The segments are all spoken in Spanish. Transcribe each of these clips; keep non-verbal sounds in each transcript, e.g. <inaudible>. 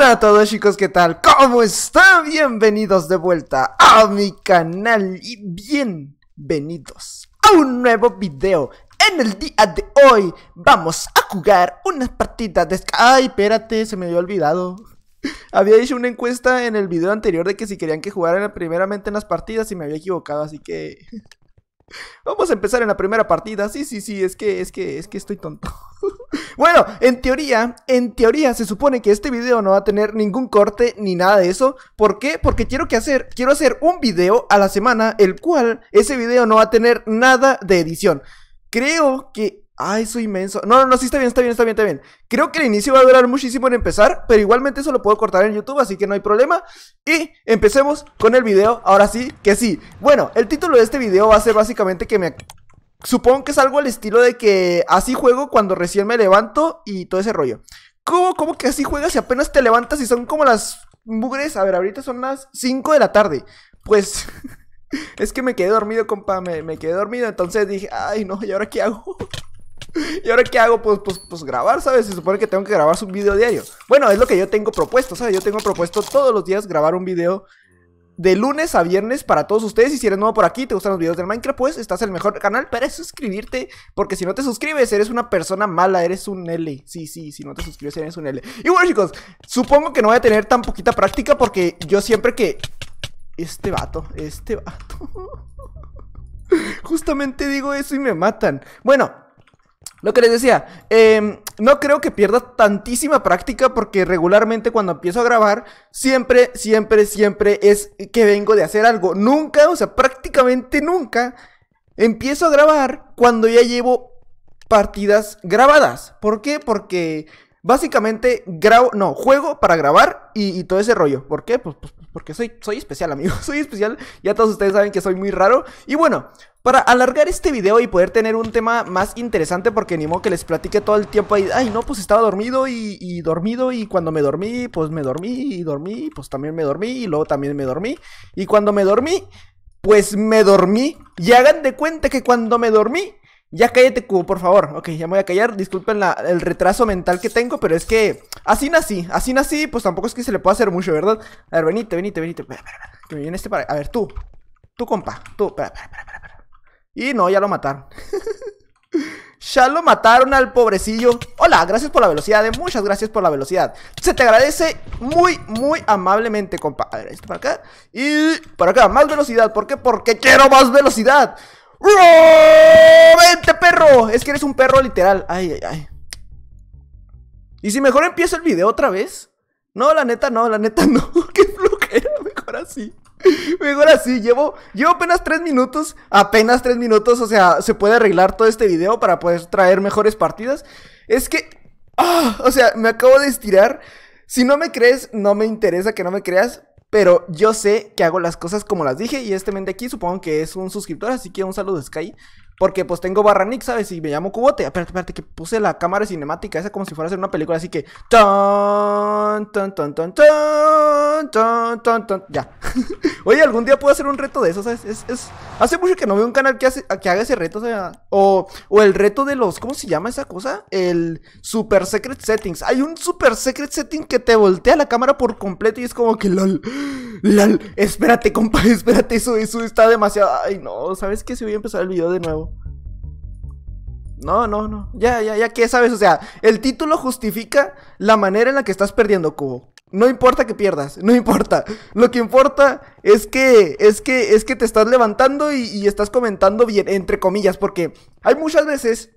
Hola a todos chicos, ¿qué tal? ¿Cómo están? Bienvenidos de vuelta a mi canal y bienvenidos a un nuevo video. En el día de hoy vamos a jugar unas partidas de... ¡Ay, espérate! Se me había olvidado. Había hecho una encuesta en el video anterior de que si querían que jugaran primeramente en las partidas y me había equivocado, así que... <laughs> Vamos a empezar en la primera partida. Sí, sí, sí, es que, es que, es que estoy tonto. <laughs> Bueno, en teoría, en teoría se supone que este video no va a tener ningún corte ni nada de eso. ¿Por qué? Porque quiero que hacer, quiero hacer un video a la semana, el cual ese video no va a tener nada de edición. Creo que Ay, soy inmenso. No, no, no, sí está bien, está bien, está bien, está bien. Creo que el inicio va a durar muchísimo en empezar, pero igualmente eso lo puedo cortar en YouTube, así que no hay problema. Y empecemos con el video, ahora sí, que sí. Bueno, el título de este video va a ser básicamente que me, Supongo que es algo al estilo de que así juego cuando recién me levanto y todo ese rollo. ¿Cómo, cómo que así juegas y apenas te levantas y son como las mugres? A ver, ahorita son las 5 de la tarde. Pues <laughs> es que me quedé dormido, compa, me, quedé dormido. Entonces dije, ay no, ¿y ahora qué hago? <laughs> ¿Y ahora qué hago? Pues, pues, pues grabar, ¿sabes? Se supone que tengo que grabar un video diario. Bueno, es lo que yo tengo propuesto, ¿sabes? Yo tengo propuesto todos los días grabar un video de lunes a viernes para todos ustedes. Y si eres nuevo por aquí, te gustan los videos del Minecraft, pues estás en el mejor canal para suscribirte. Porque si no te suscribes, eres una persona mala, eres un L. Sí, sí, si no te suscribes, eres un L. Y bueno, chicos, supongo que no voy a tener tan poquita práctica porque yo siempre que. Este vato, este vato. <laughs> Justamente digo eso y me matan. Bueno, lo que les decía, em, no creo que pierda tantísima práctica porque regularmente cuando empiezo a grabar, siempre, siempre, siempre es que vengo de hacer algo. Nunca, o sea, prácticamente nunca empiezo a grabar cuando ya llevo partidas grabadas. ¿Por qué? Porque Básicamente, grabo, no, juego para grabar y, todo ese rollo. ¿Por qué? Pues, pues porque soy, especial, amigos. <laughs> Soy especial. Ya todos ustedes saben que soy muy raro. Y bueno, para alargar este video y poder tener un tema más interesante, porque ni modo que les platique todo el tiempo ahí, ay no, pues estaba dormido y, y, dormido y cuando me dormí, pues me dormí y dormí, pues también me dormí y luego también me dormí. Y cuando me dormí, pues me dormí. Y hagan de cuenta que cuando me dormí, ya cállate, Cubo, por favor. Ok, ya me voy a callar. Disculpen el retraso mental que tengo, pero es que así nací. Así nací, pues tampoco es que se le pueda hacer mucho, ¿verdad? A ver, venite, venite, venite. Espera, espera, Que me viene este para. A ver, tú. Tú, compa. Tú, espera, espera, espera. Y no, ya lo mataron. <laughs> Ya lo mataron al pobrecillo. Hola, gracias por la velocidad, eh. muchas gracias por la velocidad. Se te agradece muy, muy amablemente, compa. A ver, esto para acá. Y para acá, más velocidad. ¿Por qué? Porque quiero más velocidad. Oh, es que eres un perro literal. Ay, ay, ay. ¿Y si mejor empiezo el video otra vez? No, la neta no, la neta no. <laughs> Qué flojera, mejor así. Mejor así, llevo, llevo apenas tres minutos, apenas tres minutos, o sea, se puede arreglar todo este video para poder traer mejores partidas. Es que, ah, o sea, me acabo de estirar. Si no me crees, no me interesa que no me creas, pero yo sé que hago las cosas como las dije y este mente aquí supongo que es un suscriptor, así que un saludo Sky. Porque pues tengo barra nick, ¿sabes? Y me llamo Cubote. Espérate, espérate, que puse la cámara cinemática esa como si fuera a hacer una película, así que. Ton, ton, ton, ton, ton, ton, ton, ton. Ya. <laughs> Oye, algún día puedo hacer un reto de eso, ¿sabes? Es, es, Hace mucho que no veo un canal que, que haga ese reto, o sea, o, el reto de los, ¿cómo se llama esa cosa? El Super Secret Settings. Hay un Super Secret Setting que te voltea la cámara por completo y es como que lol, lol, espérate, compa, <laughs> espérate, eso, eso está demasiado. Ay, no, ¿sabes qué? Si voy a empezar el video de nuevo. No, no, no. Ya, ya, ya, ¿qué sabes? O sea, el título justifica la manera en la que estás perdiendo, Cubo. No importa que pierdas, no importa. Lo que importa es que, es que, es que te estás levantando y, estás comentando bien, entre comillas, porque hay muchas veces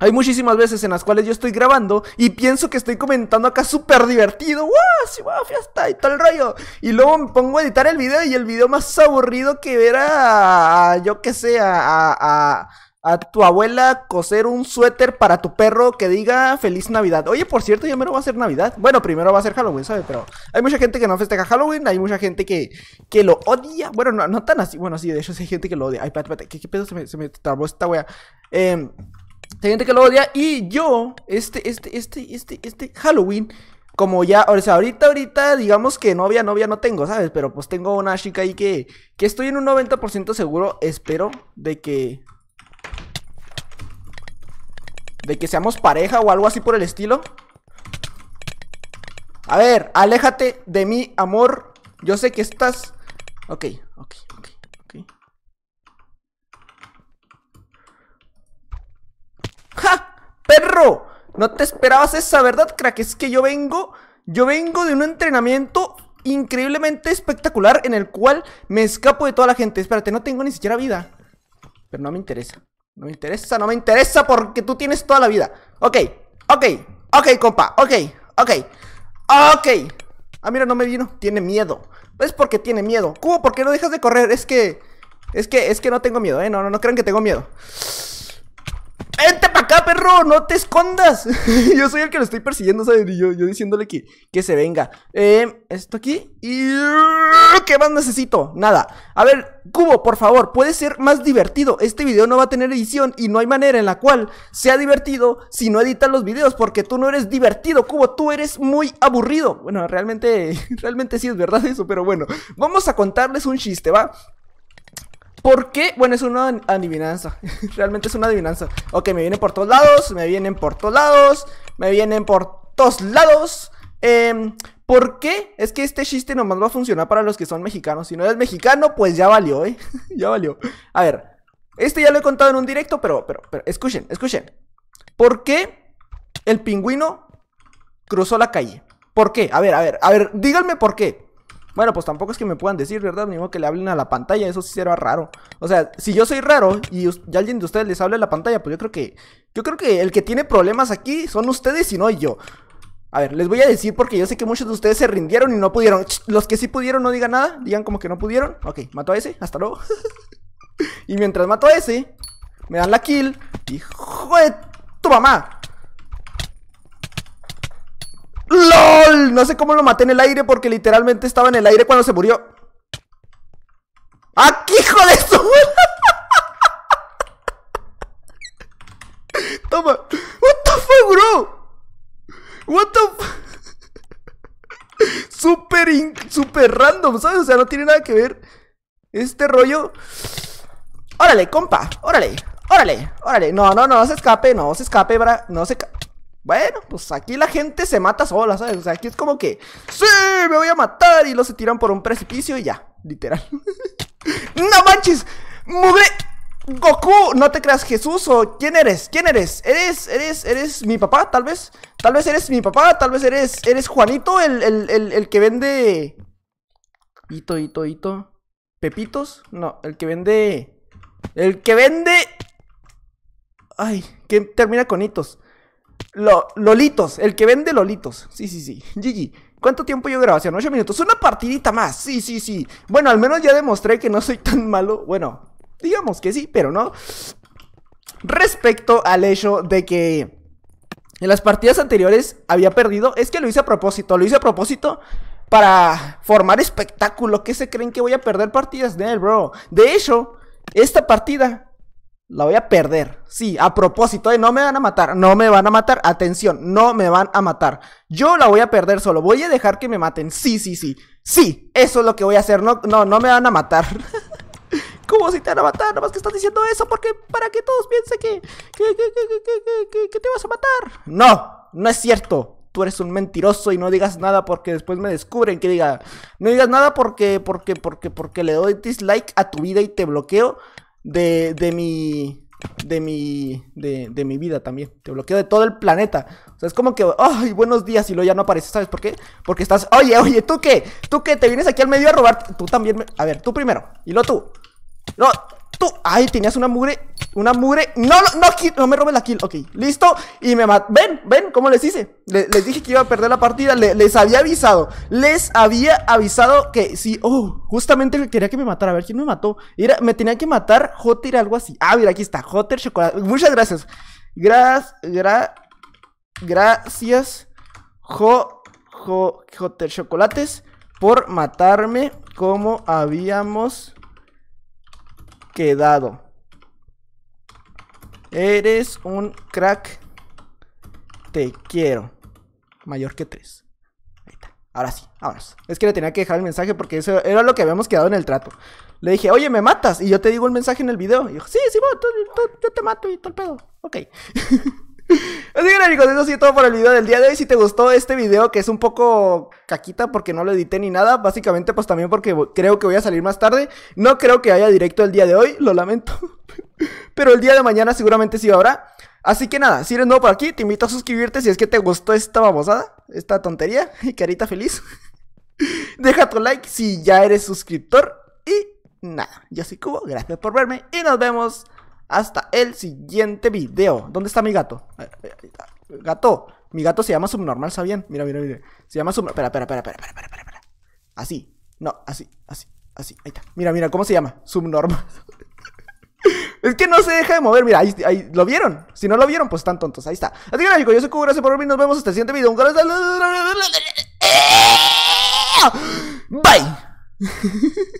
hay muchísimas veces en las cuales yo estoy grabando y pienso que estoy comentando acá súper divertido, ¡guau! ¡Sí, wow, sí wow, fiesta Y todo el rollo. Y luego me pongo a editar el video y el video más aburrido que ver a. yo qué sé, a, a tu abuela coser un suéter para tu perro que diga feliz Navidad. Oye, por cierto, ya lo va a ser Navidad. Bueno, primero va a ser Halloween, ¿sabes? Pero hay mucha gente que no festeja Halloween, hay mucha gente que, que lo odia. Bueno, no, tan así. Bueno, sí, de hecho, hay gente que lo odia. Ay, espérate, espérate, ¿qué, pedo se me, se me, trabó esta wea? Em, hay gente que lo odia y yo, este, este, este, este, este Halloween como ya, o sea, ahorita, ahorita, digamos que novia, novia no tengo, ¿sabes? Pero pues tengo una chica ahí que, que estoy en un 90% seguro, espero, de que, de que seamos pareja o algo así por el estilo A ver, aléjate de mí, amor Yo sé que estás... Ok, ok, ok, ok ¡Ja! ¡Perro! No te esperabas esa, ¿verdad, crack? Es que yo vengo... Yo vengo de un entrenamiento increíblemente espectacular en el cual me escapo de toda la gente Espérate, no tengo ni siquiera vida Pero no me interesa no me interesa, no me interesa porque tú tienes toda la vida. Ok, ok, ok, compa, ok, ok, ok. Ah, mira, no me vino. Tiene miedo. Es porque tiene miedo. ¿Cómo? ¿por qué no dejas de correr? Es que... Es que, es que no tengo miedo, eh. No, no, no crean que tengo miedo perro, no te escondas. <laughs> yo soy el que lo estoy persiguiendo, ¿sabes? Y yo, diciéndole que, que se venga. Em, esto aquí. Y... Uh, ¿Qué más necesito? Nada. A ver, Cubo, por favor, puede ser más divertido. Este video no va a tener edición y no hay manera en la cual sea divertido si no editan los videos, porque tú no eres divertido, Cubo, tú eres muy aburrido. Bueno, realmente, <laughs> realmente sí es verdad eso, pero bueno, vamos a contarles un chiste, ¿va? ¿Por qué? Bueno, es una adivinanza. <laughs> Realmente es una adivinanza. Ok, me vienen por todos lados, me vienen por todos lados, me vienen por todos lados. Em, ¿Por qué? Es que este chiste nomás va a funcionar para los que son mexicanos. Si no eres mexicano, pues ya valió, ¿eh? <laughs> ya valió. A ver, este ya lo he contado en un directo, pero, pero, pero escuchen, escuchen. ¿Por qué el pingüino cruzó la calle? ¿Por qué? A ver, a ver, a ver, díganme por qué. Bueno, pues tampoco es que me puedan decir, ¿verdad? Ni modo que le hablen a la pantalla, eso sí será raro. O sea, si yo soy raro y, ya alguien de ustedes les habla a la pantalla, pues yo creo que. Yo creo que el que tiene problemas aquí son ustedes y no yo. A ver, les voy a decir porque yo sé que muchos de ustedes se rindieron y no pudieron. Los que sí pudieron no digan nada, digan como que no pudieron. Ok, mato a ese, hasta luego. <laughs> y mientras mato a ese, me dan la kill. Y de tu mamá. ¡LOL! No sé cómo lo maté en el aire porque literalmente estaba en el aire cuando se murió. ¡Aquí, hijo de su! <laughs> Toma. What the fuck, bro? What the <laughs> Super, super random, ¿sabes? O sea, no tiene nada que ver este rollo. Órale, compa, órale, órale, órale. No, no, no, no se escape, no se escape, bra. No se... Bueno, pues aquí la gente se mata sola, ¿sabes? O sea, aquí es como que, sí, me voy a matar y luego se tiran por un precipicio y ya, literal. <laughs> no manches, mugre. Goku, no te creas Jesús o quién eres, quién eres, eres, eres, eres mi papá, tal vez, tal vez eres mi papá, tal vez eres, eres Juanito, el, que vende... Hito, hito, hito. Pepitos, no, el que vende... El que vende... Ay, que termina con hitos. Lolitos, el que vende Lolitos. Sí, sí, sí. Gigi, ¿Cuánto tiempo yo grabación? 8 minutos. Una partidita más. Sí, sí, sí. Bueno, al menos ya demostré que no soy tan malo. Bueno, digamos que sí, pero no. Respecto al hecho de que en las partidas anteriores había perdido, es que lo hice a propósito. Lo hice a propósito para formar espectáculo. ¿Qué se creen que voy a perder partidas de él, bro? De hecho, esta partida la voy a perder. Sí, a propósito, De eh, no me van a matar, no me van a matar. Atención, no me van a matar. Yo la voy a perder solo, voy a dejar que me maten. Sí, sí, sí. Sí, eso es lo que voy a hacer. No, no, no me van a matar. <laughs> ¿Cómo si te van a matar? Nada más que estás diciendo eso porque para que todos piensen que, que, que, que te vas a matar. No, no es cierto tú eres un mentiroso y no digas nada porque después me descubren que diga, no digas nada porque, porque, porque, porque le doy dislike a tu vida y te bloqueo de, de mi de mi, de, de, mi vida también. Te bloqueo de todo el planeta. O sea, es como que, ay, buenos días y luego ya no apareces, ¿sabes por qué? Porque estás, oye, oye, ¿tú qué? ¿Tú qué? ¿Te vienes aquí al medio a robar? Tú también, a ver, tú primero. Y luego tú. No, tú. Ay, tenías una mugre. Una mugre. No, no, no, me robes la kill. Ok, listo. Y me mató. Ven, ven, ¿cómo les hice? les dije que iba a perder la partida. les había avisado. Les había avisado que sí. Oh, justamente quería que me matara. A ver quién me mató. Era me tenía que matar Hotter, algo así. Ah, mira, aquí está. Hotter chocolate. Muchas gracias. Gracias. gracias. Jo Hotter chocolates. Por matarme como habíamos quedado. Eres un crack. Te quiero. Mayor que tres Ahí está. Ahora sí, ahora sí. Es que le tenía que dejar el mensaje porque eso era lo que habíamos quedado en el trato. Le dije, oye, me matas. Y yo te digo el mensaje en el video. Y yo, sí, sí, yo te mato y todo el pedo. Ok. <laughs> <laughs> Así que, amigos, eso ha sido todo por el video del día de hoy. Si te gustó este video, que es un poco caquita porque no lo edité ni nada, básicamente, pues también porque creo que voy a salir más tarde. No creo que haya directo el día de hoy, lo lamento. <laughs> Pero el día de mañana seguramente sí habrá. Así que nada, si eres nuevo por aquí, te invito a suscribirte si es que te gustó esta babosada, esta tontería <laughs> y carita feliz. Deja tu like si ya eres suscriptor. Y nada, yo soy Cubo, gracias por verme y nos vemos hasta el siguiente video. ¿Dónde está mi gato? Eh, eh, gato. Mi gato se llama subnormal, ¿sabían? Mira, mira, mira. Se llama subnormal. Espera, espera, espera, espera, espera, espera, Así. No, así, así, así. Ahí está. Mira, mira, ¿cómo se llama? Subnormal. <laughs> Es que no se deja de mover, mira, ahí, ahí, lo vieron. Si no lo vieron, pues están tontos. Ahí está. Así que chicos, yo soy Cubo, gracias por verme nos vemos hasta el siguiente video. Un Bye. <laughs>